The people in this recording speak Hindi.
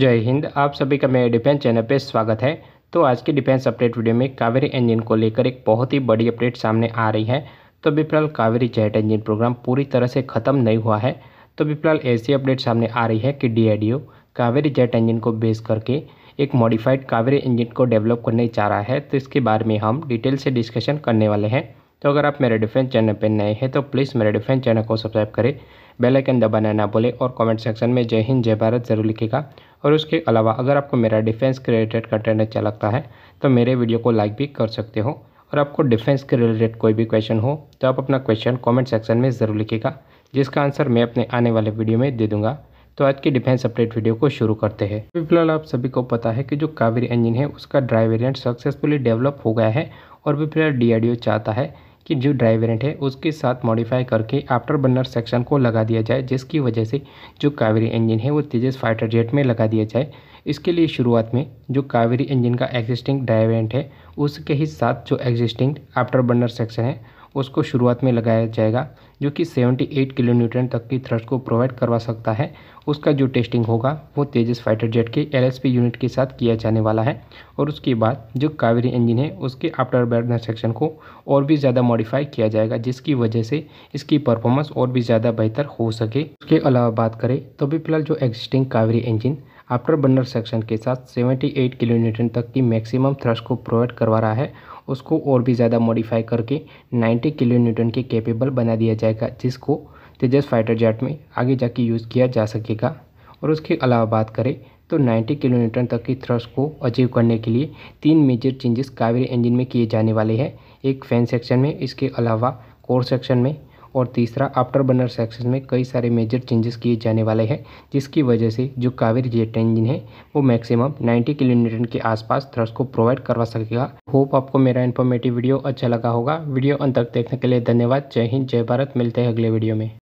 जय हिंद आप सभी का मेरे डिफेंस चैनल पे स्वागत है तो आज के डिफेंस अपडेट वीडियो में कावेरी इंजन को लेकर एक बहुत ही बड़ी अपडेट सामने आ रही है तो बिपलाल कावेरी जेट इंजन प्रोग्राम पूरी तरह से ख़त्म नहीं हुआ है तो बिपलाल ऐसी अपडेट सामने आ रही है कि डी कावेरी जेट इंजन को बेस करके एक मॉडिफाइड कावेरी इंजन को डेवलप करने जा रहा है तो इसके बारे में हम डिटेल से डिस्कशन करने वाले हैं तो अगर आप मेरे डिफेंस चैनल पर नए हैं तो प्लीज़ मेरे डिफेंस चैनल को सब्सक्राइब करें बेलाइकन दबाना ना भूलें और कमेंट सेक्शन में जय हिंद जय भारत ज़रूर लिखेगा और उसके अलावा अगर आपको मेरा डिफेंस के रिलेटेड कंटेंट अच्छा लगता है तो मेरे वीडियो को लाइक भी कर सकते हो और आपको डिफेंस के रिलेटेड कोई भी क्वेश्चन हो तो आप अपना क्वेश्चन कमेंट सेक्शन में ज़रूर लिखेगा जिसका आंसर मैं अपने आने वाले वीडियो में दे दूंगा तो आज की डिफेंस अपडेट वीडियो को शुरू करते हैं फिलहाल आप सभी को पता है कि जो कावेरी इंजन है उसका ड्राइव वेरिएंट सक्सेसफुली डेवलप हो गया है और भी फिर डी चाहता है कि जो ड्राई वेरिएंट है उसके साथ मॉडिफाई करके आफ्टर बर्नर सेक्शन को लगा दिया जाए जिसकी वजह से जो कावेरी इंजन है वो तेजस फाइटर जेट में लगा दिया जाए इसके लिए शुरुआत में जो कावेरी इंजन का एग्जिस्टिंग ड्राई वेरिएंट है उसके ही साथ जो एग्जिस्टिंग आफ्टर बर्नर सेक्शन है उसको शुरुआत में लगाया जाएगा जो कि 78 किलो न्यूटन तक की थ्रस्ट को प्रोवाइड करवा सकता है उसका जो टेस्टिंग होगा वो तेजस फाइटर जेट के एलएसपी यूनिट के साथ किया जाने वाला है और उसके बाद जो कावेरी इंजन है उसके आफ्टर बर्नर सेक्शन को और भी ज़्यादा मॉडिफाई किया जाएगा जिसकी वजह से इसकी परफॉर्मेंस और भी ज़्यादा बेहतर हो सके उसके अलावा बात करें तो भी फिलहाल जो existing Kaveri engine afterburner section के साथ 78 एट तक की मैक्सिमम थ्रस्ट को प्रोवाइड करवा रहा है उसको और भी ज़्यादा मॉडिफाई करके 90 किलो न्यूटन के कैपेबल बना दिया जाएगा जिसको तेजस फाइटर जेट में आगे जाके यूज़ किया जा सकेगा और उसके अलावा बात करें तो 90 किलो न्यूटन तक की थ्रस्ट को अचीव करने के लिए तीन मेजर चेंजेस कावेरी इंजिन में किए जाने वाले हैं एक फैन सेक्शन में इसके अलावा कोर सेक्शन में और तीसरा आफ्टर बर्नर सेक्शन में कई सारे मेजर चेंजेस किए जाने वाले हैं जिसकी वजह से जो कावेरी जेट इंजन है वो मैक्सिमम 90 किलोमीटर के आसपास थ्रस्ट को प्रोवाइड करवा सकेगा होप आपको मेरा इन्फॉर्मेटिव वीडियो अच्छा लगा होगा वीडियो अंत तक देखने के लिए धन्यवाद जय हिंद जय भारत मिलते हैं अगले वीडियो में